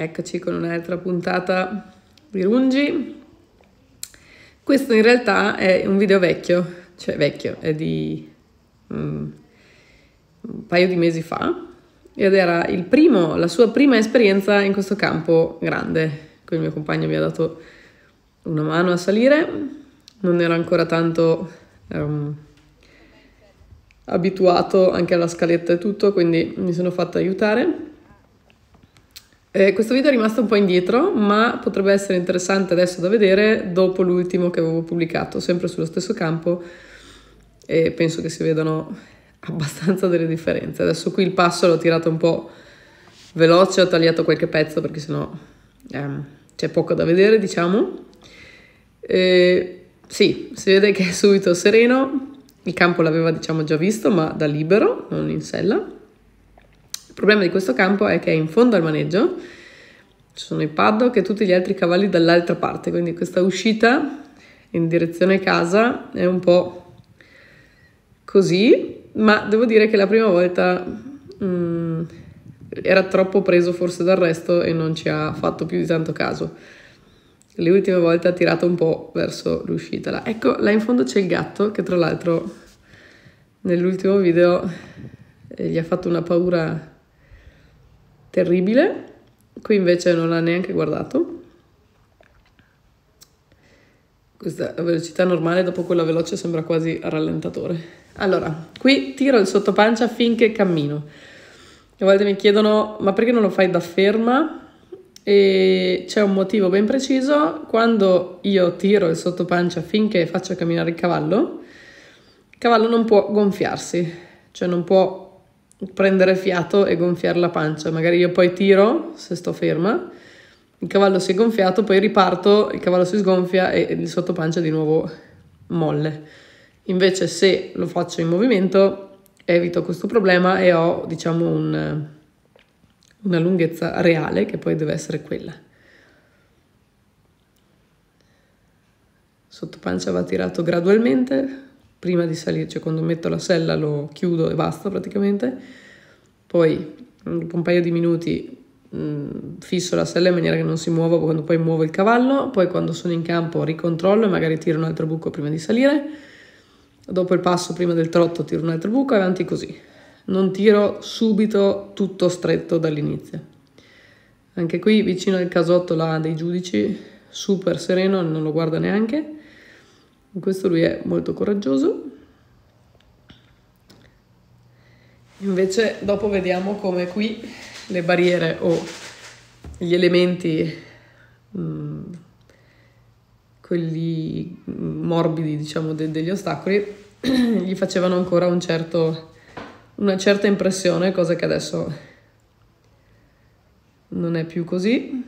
Eccoci con un'altra puntata di Rungi. Questo in realtà è un video vecchio, cioè vecchio, è di um, un paio di mesi fa ed era primo, la sua prima esperienza in questo campo grande. Quel mio compagno mi ha dato una mano a salire, non ero ancora tanto um, abituato anche alla scaletta e tutto, quindi mi sono fatta aiutare eh, questo video è rimasto un po' indietro, ma potrebbe essere interessante adesso da vedere dopo l'ultimo che avevo pubblicato, sempre sullo stesso campo, e penso che si vedano abbastanza delle differenze. Adesso qui il passo l'ho tirato un po' veloce, ho tagliato qualche pezzo perché sennò ehm, c'è poco da vedere, diciamo. Eh, sì, si vede che è subito sereno, il campo l'aveva diciamo già visto, ma da libero, non in sella problema di questo campo è che è in fondo al maneggio, ci sono i paddock e tutti gli altri cavalli dall'altra parte, quindi questa uscita in direzione casa è un po' così, ma devo dire che la prima volta mh, mm, era troppo preso forse dal resto e non ci ha fatto più di tanto caso. Le ultime volte ha tirato un po' verso l'uscita. Là. Ecco, là in fondo c'è il gatto che tra l'altro nell'ultimo video eh, gli ha fatto una paura terribile. Qui invece non l'ha neanche guardato. Questa velocità normale dopo quella veloce sembra quasi rallentatore. Allora, qui tiro il sottopancia finché cammino. A volte mi chiedono, ma perché non lo fai da ferma? E c'è un motivo ben preciso. Quando io tiro il sottopancia finché faccio camminare il cavallo, il cavallo non può gonfiarsi, cioè non può prendere fiato e gonfiare la pancia. Magari io poi tiro se sto ferma, il cavallo si è gonfiato, poi riparto, il cavallo si sgonfia e il sottopancia è di nuovo molle. Invece se lo faccio in movimento evito questo problema e ho diciamo un, una lunghezza reale che poi deve essere quella. Sottopancia va tirato gradualmente, prima di salire, cioè quando metto la sella lo chiudo e basta praticamente, poi dopo un paio di minuti mh, mm, fisso la sella in maniera che non si muova quando poi muovo il cavallo, poi quando sono in campo ricontrollo e magari tiro un altro buco prima di salire, dopo il passo prima del trotto tiro un altro buco e avanti così. Non tiro subito tutto stretto dall'inizio. Anche qui vicino al casotto là dei giudici, super sereno, non lo guarda neanche in questo lui è molto coraggioso. Invece dopo vediamo come qui le barriere o gli elementi, mm, quelli mm, morbidi diciamo de- degli ostacoli, gli facevano ancora un certo, una certa impressione, cosa che adesso non è più così.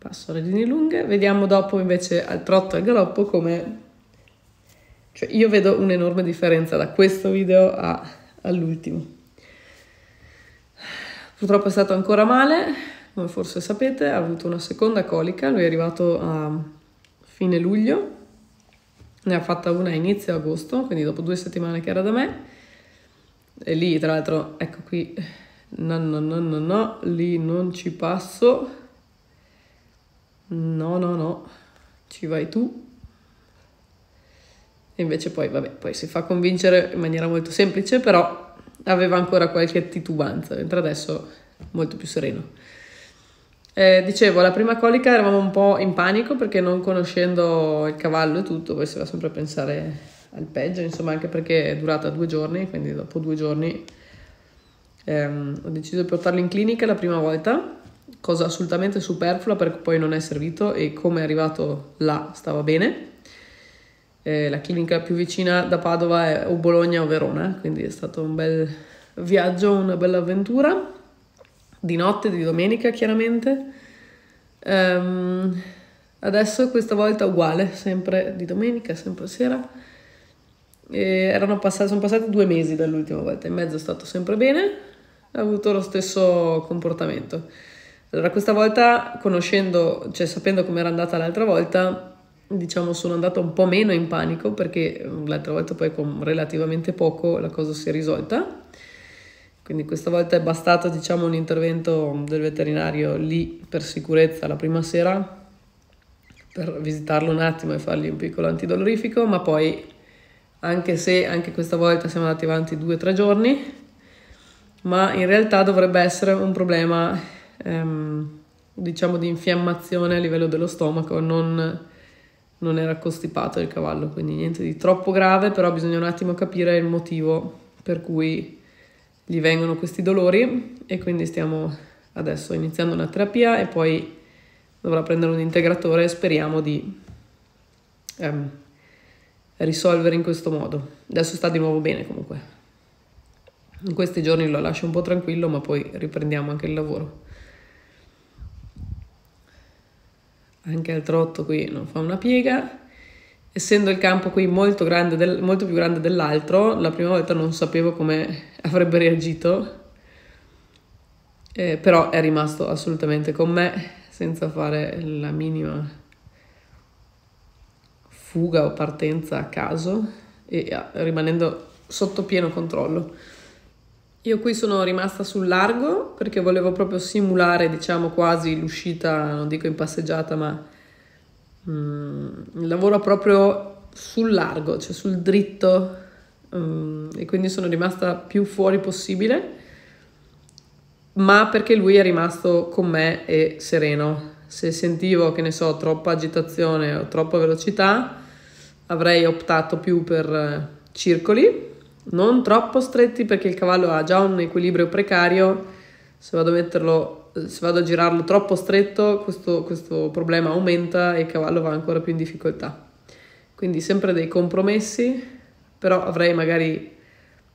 passo alle linee lunghe, vediamo dopo invece al trotto e al galoppo come... Cioè io vedo un'enorme differenza da questo video a, all'ultimo. Purtroppo è stato ancora male, come forse sapete, ha avuto una seconda colica, lui è arrivato a fine luglio, ne ha fatta una a inizio agosto, quindi dopo due settimane che era da me, e lì tra l'altro, ecco qui, no no no no no, lì non ci passo, no, no, no, ci vai tu. E invece poi, vabbè, poi si fa convincere in maniera molto semplice, però aveva ancora qualche titubanza, mentre adesso è molto più sereno. Eh, dicevo, la prima colica eravamo un po' in panico perché non conoscendo il cavallo e tutto, poi si va sempre a pensare al peggio, insomma anche perché è durata due giorni, quindi dopo due giorni ehm, ho deciso di portarlo in clinica la prima volta cosa assolutamente superflua perché poi non è servito e come è arrivato là stava bene. Eh, la clinica più vicina da Padova è o Bologna o Verona, quindi è stato un bel viaggio, una bella avventura. Di notte, di domenica chiaramente. Um, adesso questa volta uguale, sempre di domenica, sempre sera. Passati, sono passati due mesi dall'ultima volta, in mezzo è stato sempre bene, ha avuto lo stesso comportamento. Allora, questa volta, conoscendo, cioè sapendo come era andata l'altra volta, diciamo sono andata un po' meno in panico perché mm, l'altra volta poi con relativamente poco la cosa si è risolta. Quindi questa volta è bastato diciamo un intervento del veterinario lì per sicurezza la prima sera per visitarlo un attimo e fargli un piccolo antidolorifico, ma poi anche se anche questa volta siamo andati avanti due o tre giorni, ma in realtà dovrebbe essere un problema ehm, diciamo di infiammazione a livello dello stomaco, non, non era costipato il cavallo, quindi niente di troppo grave, però bisogna un attimo capire il motivo per cui gli vengono questi dolori e quindi stiamo adesso iniziando una terapia e poi dovrà prendere un integratore e speriamo di ehm, risolvere in questo modo. Adesso sta di nuovo bene comunque. In questi giorni lo lascio un po' tranquillo, ma poi riprendiamo anche il lavoro. anche il trotto qui non fa una piega. Essendo il campo qui molto, grande del, molto più grande dell'altro, la prima volta non sapevo come avrebbe reagito, eh, però è rimasto assolutamente con me senza fare la minima fuga o partenza a caso e ah, rimanendo sotto pieno controllo. Io qui sono rimasta sul largo perché volevo proprio simulare, diciamo quasi l'uscita, non dico in passeggiata, ma um, lavoro proprio sul largo, cioè sul dritto um, e quindi sono rimasta più fuori possibile, ma perché lui è rimasto con me e sereno. Se sentivo, che ne so, troppa agitazione o troppa velocità, avrei optato più per eh, circoli non troppo stretti perché il cavallo ha già un equilibrio precario, se vado a metterlo, se vado a girarlo troppo stretto questo, questo problema aumenta e il cavallo va ancora più in difficoltà. Quindi sempre dei compromessi, però avrei magari,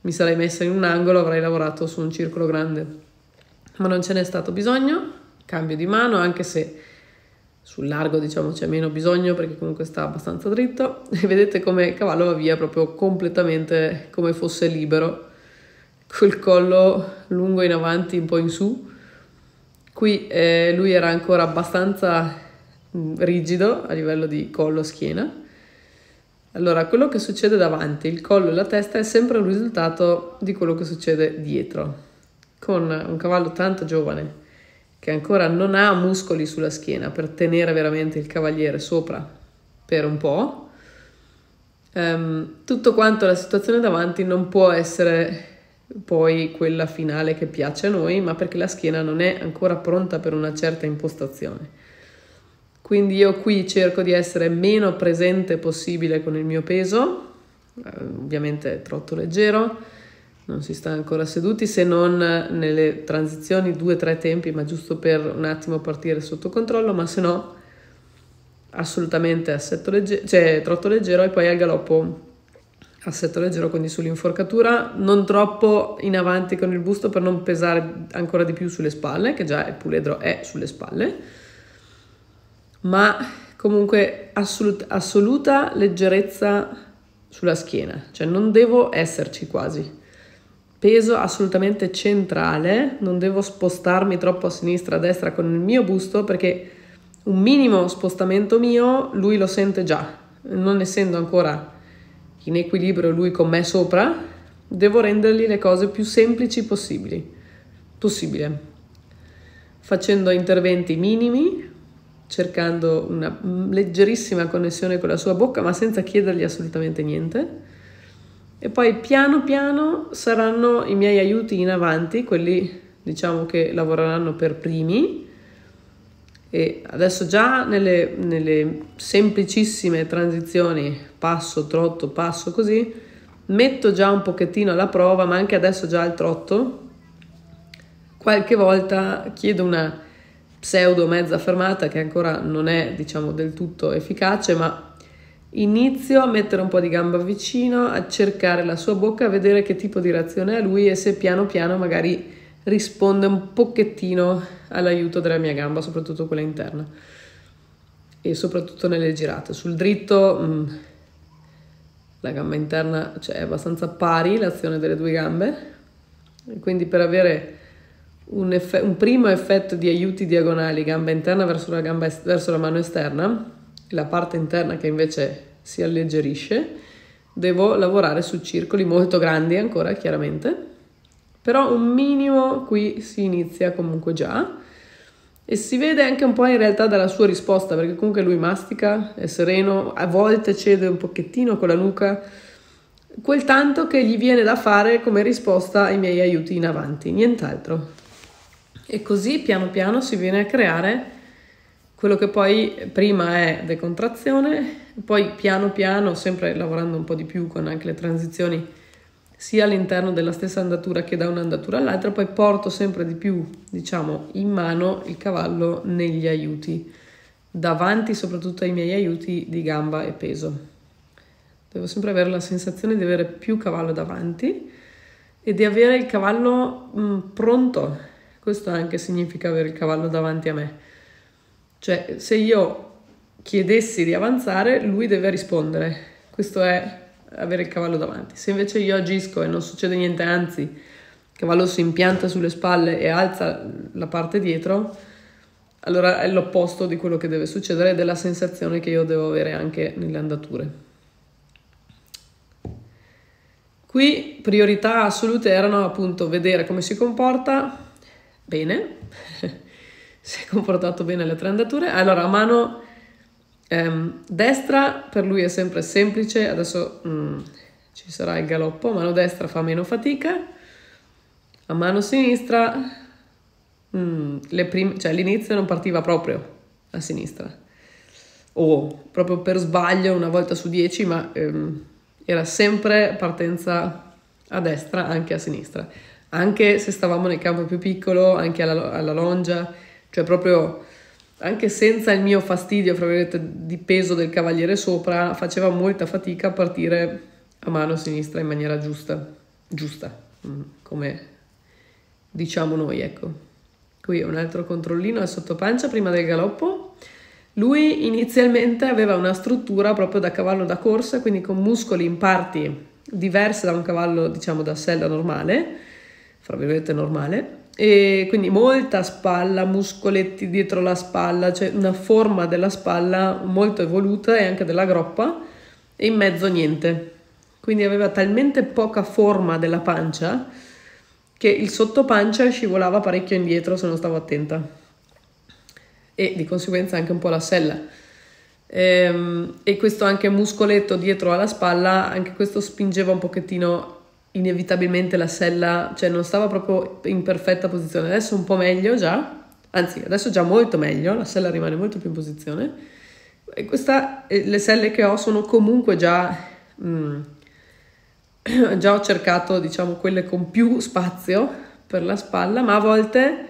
mi sarei messa in un angolo, avrei lavorato su un circolo grande, ma non ce n'è stato bisogno, cambio di mano anche se sul largo diciamo c'è meno bisogno perché comunque sta abbastanza dritto e vedete come il cavallo va via proprio completamente come fosse libero col collo lungo in avanti un po' in su qui eh, lui era ancora abbastanza mm, rigido a livello di collo schiena allora quello che succede davanti il collo e la testa è sempre un risultato di quello che succede dietro con un cavallo tanto giovane che ancora non ha muscoli sulla schiena per tenere veramente il cavaliere sopra per un po', um, tutto quanto la situazione davanti non può essere poi quella finale che piace a noi, ma perché la schiena non è ancora pronta per una certa impostazione. Quindi io qui cerco di essere meno presente possibile con il mio peso, eh, ovviamente troppo leggero, non si sta ancora seduti se non nelle transizioni due o tre tempi, ma giusto per un attimo partire sotto controllo, ma se no assolutamente assetto leggero, cioè trotto leggero e poi al galoppo assetto leggero, quindi sull'inforcatura, non troppo in avanti con il busto per non pesare ancora di più sulle spalle, che già il puledro è sulle spalle, ma comunque assolut- assoluta leggerezza sulla schiena, cioè non devo esserci quasi peso assolutamente centrale, non devo spostarmi troppo a sinistra, a destra con il mio busto perché un minimo spostamento mio lui lo sente già, non essendo ancora in equilibrio lui con me sopra, devo rendergli le cose più semplici possibili, possibile, facendo interventi minimi, cercando una leggerissima connessione con la sua bocca, ma senza chiedergli assolutamente niente e poi piano piano saranno i miei aiuti in avanti, quelli diciamo che lavoreranno per primi e adesso già nelle, nelle semplicissime transizioni passo, trotto, passo così metto già un pochettino alla prova ma anche adesso già al trotto qualche volta chiedo una pseudo mezza fermata che ancora non è diciamo del tutto efficace ma Inizio a mettere un po' di gamba vicino, a cercare la sua bocca, a vedere che tipo di reazione ha lui e se piano piano magari risponde un pochettino all'aiuto della mia gamba, soprattutto quella interna e soprattutto nelle girate. Sul dritto mm, la gamba interna cioè, è abbastanza pari l'azione delle due gambe, quindi per avere un, eff- un primo effetto di aiuti diagonali gamba interna verso la, gamba est- verso la mano esterna la parte interna che invece si alleggerisce, devo lavorare su circoli molto grandi ancora chiaramente, però un minimo qui si inizia comunque già e si vede anche un po' in realtà dalla sua risposta perché comunque lui mastica, è sereno, a volte cede un pochettino con la nuca, quel tanto che gli viene da fare come risposta ai miei aiuti in avanti, nient'altro. E così piano piano si viene a creare quello che poi prima è decontrazione, poi piano piano, sempre lavorando un po' di più con anche le transizioni sia all'interno della stessa andatura che da un'andatura all'altra, poi porto sempre di più, diciamo, in mano il cavallo negli aiuti, davanti soprattutto ai miei aiuti di gamba e peso. Devo sempre avere la sensazione di avere più cavallo davanti e di avere il cavallo mh, pronto. Questo anche significa avere il cavallo davanti a me. Cioè, se io chiedessi di avanzare, lui deve rispondere. Questo è avere il cavallo davanti. Se invece io agisco e non succede niente, anzi, il cavallo si impianta sulle spalle e alza la parte dietro, allora è l'opposto di quello che deve succedere e della sensazione che io devo avere anche nelle andature. Qui priorità assolute erano appunto vedere come si comporta bene si è comportato bene alle tre andature. Allora, a mano ehm, destra per lui è sempre semplice, adesso mm, ci sarà il galoppo, a mano destra fa meno fatica, a mano sinistra mm, cioè, l'inizio non partiva proprio a sinistra, o proprio per sbaglio una volta su dieci, ma ehm, era sempre partenza a destra anche a sinistra anche se stavamo nel campo più piccolo, anche alla, alla longia, cioè proprio anche senza il mio fastidio, fra virgolette, di peso del cavaliere sopra, faceva molta fatica a partire a mano sinistra in maniera giusta, giusta, mm, come diciamo noi, ecco. Qui un altro controllino al sottopancia prima del galoppo. Lui inizialmente aveva una struttura proprio da cavallo da corsa, quindi con muscoli in parti diverse da un cavallo, diciamo, da sella normale, fra virgolette normale, e quindi molta spalla, muscoletti dietro la spalla, cioè una forma della spalla molto evoluta e anche della groppa e in mezzo niente. Quindi aveva talmente poca forma della pancia che il sottopancia scivolava parecchio indietro se non stavo attenta e di conseguenza anche un po' la sella. Ehm, e, questo anche muscoletto dietro alla spalla, anche questo spingeva un pochettino inevitabilmente la sella, cioè non stava proprio in perfetta posizione, adesso un po' meglio già, anzi adesso già molto meglio, la sella rimane molto più in posizione. E questa, eh, le selle che ho sono comunque già, mm, già ho cercato diciamo quelle con più spazio per la spalla, ma a volte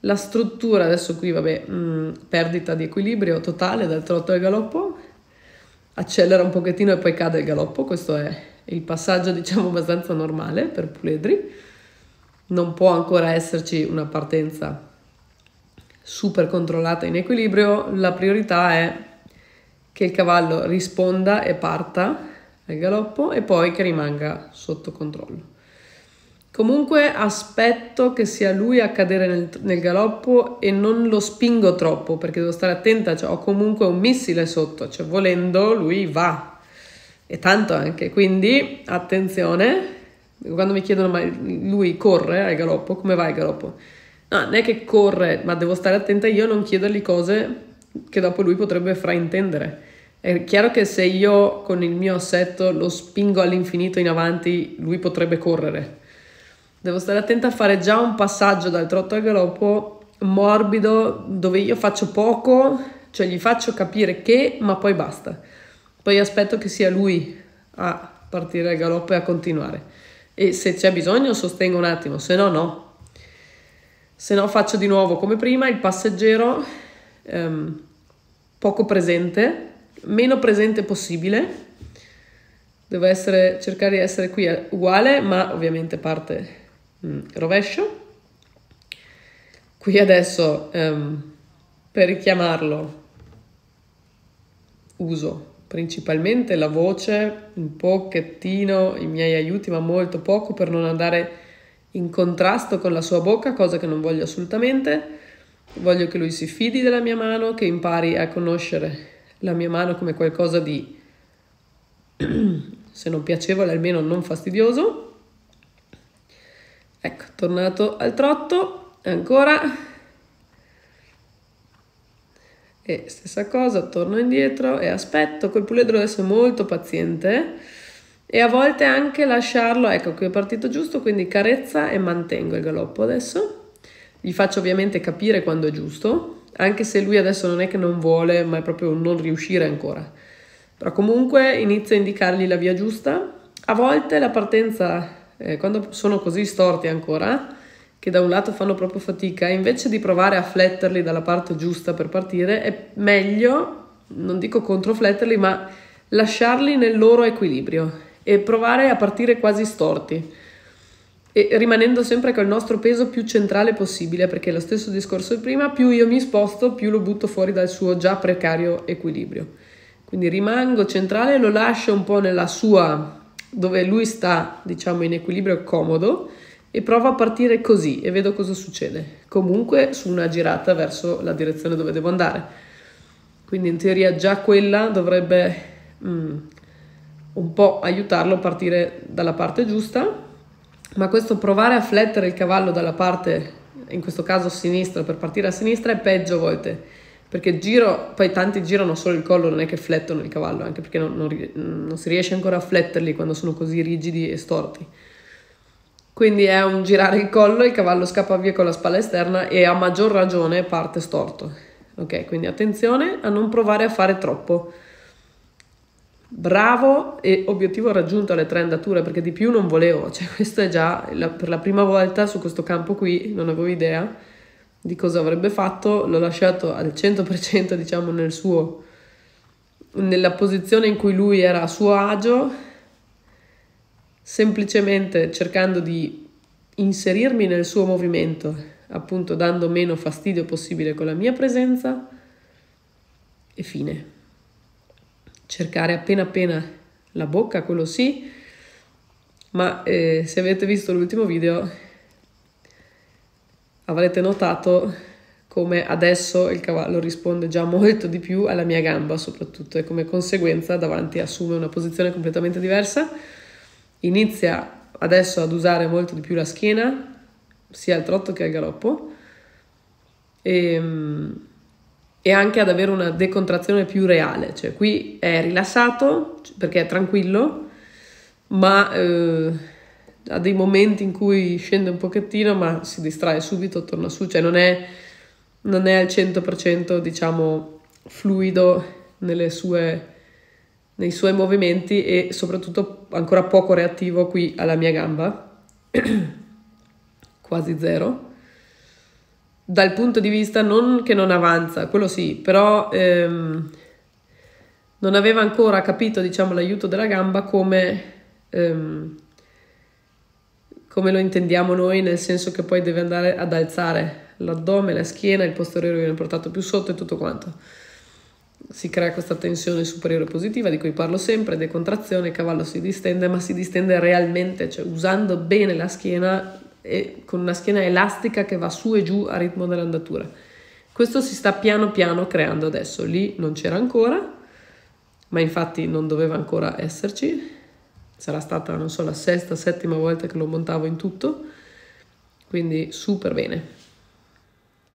la struttura, adesso qui vabbè, mm, perdita di equilibrio totale dal trotto al galoppo, accelera un pochettino e poi cade il galoppo, questo è il passaggio diciamo abbastanza normale per Puledri, non può ancora esserci una partenza super controllata in equilibrio, la priorità è che il cavallo risponda e parta al galoppo e poi che rimanga sotto controllo. Comunque aspetto che sia lui a cadere nel, nel galoppo e non lo spingo troppo perché devo stare attenta, cioè ho comunque un missile sotto, cioè volendo lui va, e tanto anche, quindi attenzione, quando mi chiedono ma lui corre al galoppo, come va il galoppo? No, non è che corre, ma devo stare attenta io a non chiedergli cose che dopo lui potrebbe fraintendere. È chiaro che se io con il mio assetto lo spingo all'infinito in avanti, lui potrebbe correre. Devo stare attenta a fare già un passaggio dal trotto al galoppo morbido dove io faccio poco, cioè gli faccio capire che, ma poi basta. Poi aspetto che sia lui a partire al galoppo e a continuare. E se c'è bisogno sostengo un attimo, se no no. Se no faccio di nuovo come prima il passeggero ehm, poco presente, meno presente possibile. Devo essere, cercare di essere qui eh, uguale, ma ovviamente parte mh, mm, rovescio. Qui adesso ehm, per richiamarlo uso principalmente la voce, un pochettino i miei aiuti, ma molto poco per non andare in contrasto con la sua bocca, cosa che non voglio assolutamente. Voglio che lui si fidi della mia mano, che impari a conoscere la mia mano come qualcosa di, se non piacevole, almeno non fastidioso. Ecco, tornato al trotto, ancora e stessa cosa, torno indietro e aspetto. Col puledro deve essere molto paziente e a volte anche lasciarlo. Ecco, qui è partito giusto, quindi carezza e mantengo il galoppo adesso. Gli faccio ovviamente capire quando è giusto, anche se lui adesso non è che non vuole, ma è proprio non riuscire ancora. Però comunque inizio a indicargli la via giusta. A volte la partenza, eh, quando sono così storti ancora, che da un lato fanno proprio fatica, invece di provare a fletterli dalla parte giusta per partire, è meglio, non dico controfletterli, ma lasciarli nel loro equilibrio e provare a partire quasi storti e rimanendo sempre col nostro peso più centrale possibile, perché lo stesso discorso di prima, più io mi sposto, più lo butto fuori dal suo già precario equilibrio. Quindi rimango centrale, lo lascio un po' nella sua, dove lui sta, diciamo, in equilibrio comodo, e provo a partire così e vedo cosa succede. Comunque su una girata verso la direzione dove devo andare. Quindi in teoria già quella dovrebbe mm, un po' aiutarlo a partire dalla parte giusta, ma questo provare a flettere il cavallo dalla parte, in questo caso sinistra, per partire a sinistra è peggio a volte perché giro, poi tanti girano solo il collo, non è che flettono il cavallo, anche perché non, non, non, si riesce ancora a fletterli quando sono così rigidi e storti. Quindi è un girare il collo, il cavallo scappa via con la spalla esterna e a maggior ragione parte storto. Ok, quindi attenzione a non provare a fare troppo. Bravo e obiettivo raggiunto alle tre andature perché di più non volevo, cioè questo è già la, per la prima volta su questo campo qui, non avevo idea di cosa avrebbe fatto, l'ho lasciato al 100% diciamo nel suo, nella posizione in cui lui era a suo agio semplicemente cercando di inserirmi nel suo movimento, appunto dando meno fastidio possibile con la mia presenza e fine. Cercare appena appena la bocca, quello sì, ma eh, se avete visto l'ultimo video avrete notato come adesso il cavallo risponde già molto di più alla mia gamba soprattutto e come conseguenza davanti assume una posizione completamente diversa inizia adesso ad usare molto di più la schiena, sia al trotto che al galoppo, e, ehm, e anche ad avere una decontrazione più reale, cioè qui è rilassato perché è tranquillo, ma eh, ha dei momenti in cui scende un pochettino, ma si distrae subito, torna su, cioè non è, non è al 100% diciamo fluido nelle sue nei suoi movimenti e soprattutto ancora poco reattivo qui alla mia gamba, quasi zero. Dal punto di vista non che non avanza, quello sì, però ehm, non aveva ancora capito diciamo, l'aiuto della gamba come, ehm, come lo intendiamo noi, nel senso che poi deve andare ad alzare l'addome, la schiena, il posteriore viene portato più sotto e tutto quanto si crea questa tensione superiore positiva di cui parlo sempre, decontrazione, il cavallo si distende, ma si distende realmente, cioè usando bene la schiena e con una schiena elastica che va su e giù a ritmo dell'andatura. Questo si sta piano piano creando adesso, lì non c'era ancora, ma infatti non doveva ancora esserci, sarà stata non so la sesta, settima volta che lo montavo in tutto, quindi super bene.